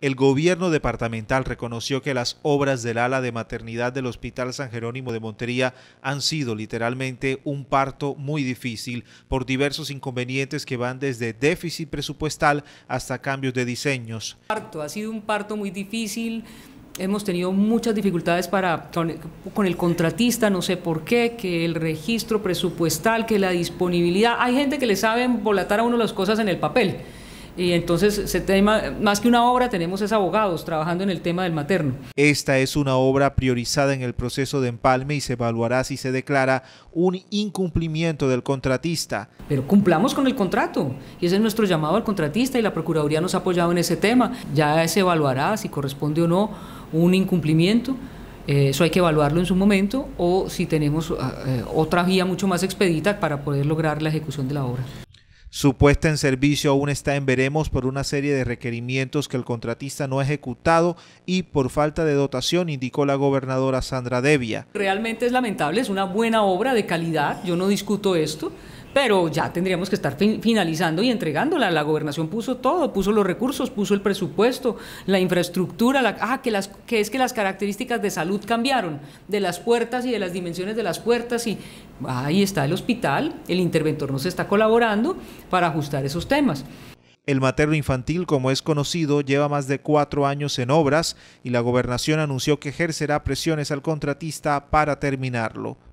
el gobierno departamental reconoció que las obras del ala de maternidad del Hospital San Jerónimo de Montería han sido literalmente un parto muy difícil por diversos inconvenientes que van desde déficit presupuestal hasta cambios de diseños. Parto, ha sido un parto muy difícil. Hemos tenido muchas dificultades para, con, con, el contratista, no sé por qué, que el registro presupuestal, que la disponibilidad. Hay gente que le sabe embolatar a uno las cosas en el papel. Y entonces, se tema, más que una obra, tenemos es abogados trabajando en el tema del materno. Esta es una obra priorizada en el proceso de empalme y se evaluará si se declara un incumplimiento del contratista. Pero cumplamos con el contrato y ese es nuestro llamado al contratista y la Procuraduría nos ha apoyado en ese tema. Ya se evaluará si corresponde o no un incumplimiento eh, eso hay que evaluarlo en su momento o si tenemos eh, otra vía mucho más expedita para poder lograr la ejecución de la obra. Su puesta en servicio aún está en veremos por una serie de requerimientos que el contratista no ha ejecutado y por falta de dotación, indicó la gobernadora Sandra Devia. Realmente es lamentable, es una buena obra de calidad, yo no discuto esto pero ya tendríamos que estar finalizando y entregándola. La gobernación puso todo, puso los recursos, puso el presupuesto, la infraestructura, la, ah, que, es que las características de salud cambiaron, de las puertas y de las dimensiones de las puertas y ahí está el hospital, el interventor nos está colaborando para ajustar esos temas. El materno infantil, como es conocido, lleva más de cuatro años en obras y la gobernación anunció que ejercerá presiones al contratista para terminarlo.